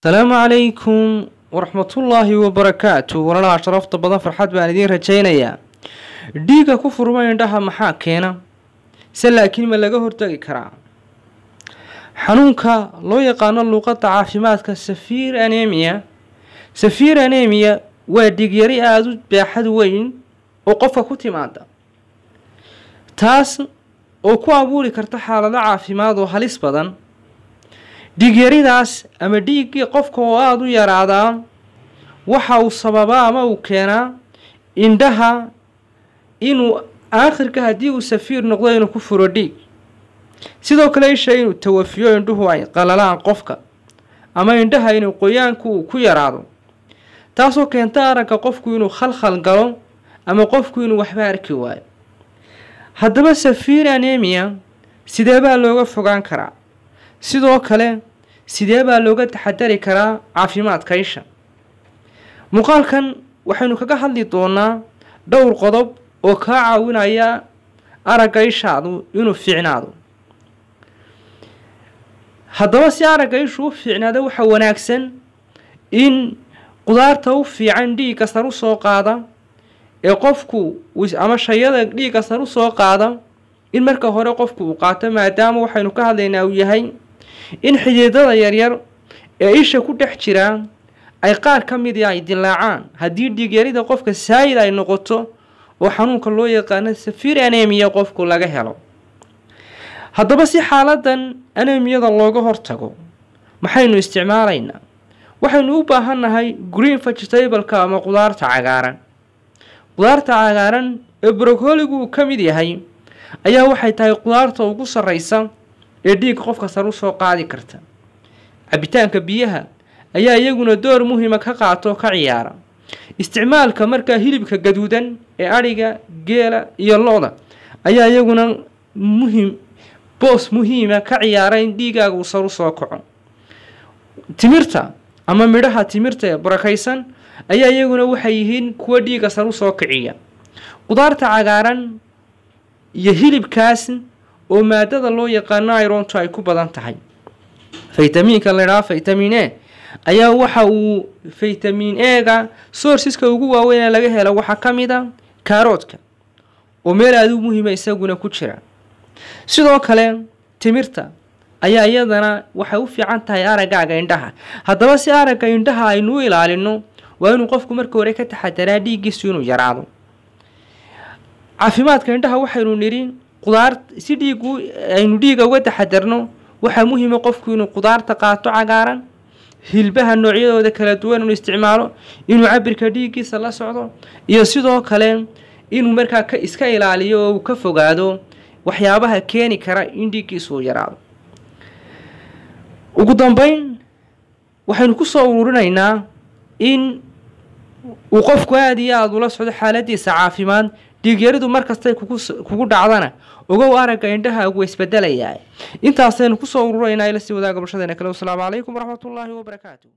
asalaamu calaykum waraxmatullaahi wabarakaatu walaalaha sharafta badan farxad baan idiin rajaynayaa dhiigga ku furma indhaha maxaa keena se laakiin ma laga hortegi karaa xanuunka loo yaqaano luuqadda caafimaadka safir anemiya safir anemiya waa dhiigyari aada u baaxad weyn oo qofka ku timaada taas oo ku abuuri karta xaalado caafimaad oo halis badan dhigyaridaas ama dhiiggii qofka oo aada u yaraadaa waxa uu sababaa ama uu keenaa indhaha inuu aakhirka haddii uu safiir noqdo inuu ku furo dhiig sidoo kale isha inuu tawafiyo indhuhu ay qalalaan qofka ama indhaha inuu qoyaanku uu ku yaraado taasoo keenta aragka qofku inuu khalkhal galo ama qofku inuu waxba arki waayo haddaba safiir anemia sidee baa looga fogaan karaa sidoo kale sidee baa looga taxadari karaa caafimaadka isha muuqaalkan waxaynu kaga hadli doonaa dhowr qodob oo kaa caawinaya ishaadu inuu fiicnaado haddaba si aragga ishu u fiicnaado waxaa wanaagsan in qudaarta u fiican dhiigga sar u soo qaada ee qofku ama shayada dhiigga sar u soo qaada in marka hore qofku uu qaato maadaama waxaynu ka hadlaynaa uu yahay in xidiidada yaryar ee isha ku dhex jira ay qaar ka mid ay dilaacaan haddii dhigyarida qofka saayid ay noqoto oo xanuunka loo yaqaano safiir anemiya qofku laga helo haddaba si xaaladan anemiyada looga hortago maxaynu isticmaalaynaa waxaynu u baahannahay green vegetableka ama qudaarta cagaaran qudaarta cagaaran ee brocoligu uu ka mid yahay ayaa waxay tahay qudaarta ugu sarraysa ee dhiigga qofka sare soo qaadi karta cabitaanka biyaha ayaa iyaguna door muhima ah ka qaato ka ciyaara isticmaalka markaa hilibka gaduudan ee adhiga geela iyo lo-da ayaa iyaguna muhim boos muhiima ah ka ciyaara in dhiigaaga uu saru soo kaco timirta ama midhaha timirta ee barakaysan ayaa iyaguna waxay yihiin kuwa dhiiga saru soo kiciya qudaarta cagaaran iyo hilibkaas oo maadada loo yaqaano ironta ay ku badan tahay faytamiinka laydhaha faytamiin e ayaa waxa uu faytamiin ega sourceska ugu waaweynee laga helo waxaa ka mid a ah kaaroodka oo meel aada u muhiima isaguna ku jira sidoo kale timirta ayaa iyadana waxay u fiican tahay araggaaga indhaha haddaba si aragga indhaha aynu u ilaalino waa inuu qofku marka hore ka taxadaraa dhiiggiisu inuu yaraado caafimaadka indhaha waxaynu nidhi qudaar si dhiiggu aynu dhiiga uga taxadarno waxaa muhiima ah qofku inuu qudaarta qaato cagaaran hilbaha noocyadooda kala duwan inuu isticmaalo inuu cabirka dhiiggiisa la socdo iyo sidoo kale inuu markaa ka iska ilaaliyo oo uu ka fogaado waxyaabaha keeni kara in dhiiggiisu uu yaraado ugu dambeyn waxaynu ku soo ururinaynaa in uu qofku aada iyo aada ula socdo xaaladiisa caafimaad dhiigyaridu markastay kugu dhacdana ogow aragga indhahaagu isbedelaya intaasaynu kusoo ururaynaa ila sii wadaaga bulshadeena kale wasalaamu calaykum waraxmatullaahi wabarakaatu